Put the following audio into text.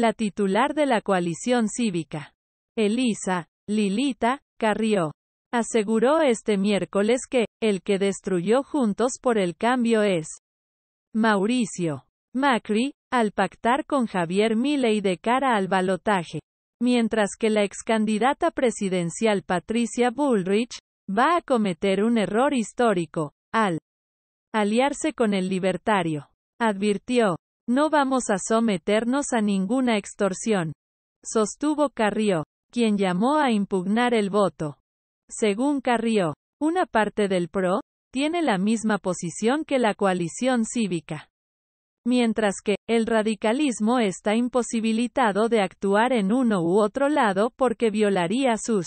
La titular de la coalición cívica, Elisa, Lilita, Carrió, aseguró este miércoles que, el que destruyó Juntos por el Cambio es Mauricio Macri, al pactar con Javier Milei de cara al balotaje, mientras que la excandidata presidencial Patricia Bullrich, va a cometer un error histórico, al aliarse con el libertario, advirtió. No vamos a someternos a ninguna extorsión. Sostuvo Carrió, quien llamó a impugnar el voto. Según Carrió, una parte del PRO, tiene la misma posición que la coalición cívica. Mientras que, el radicalismo está imposibilitado de actuar en uno u otro lado porque violaría sus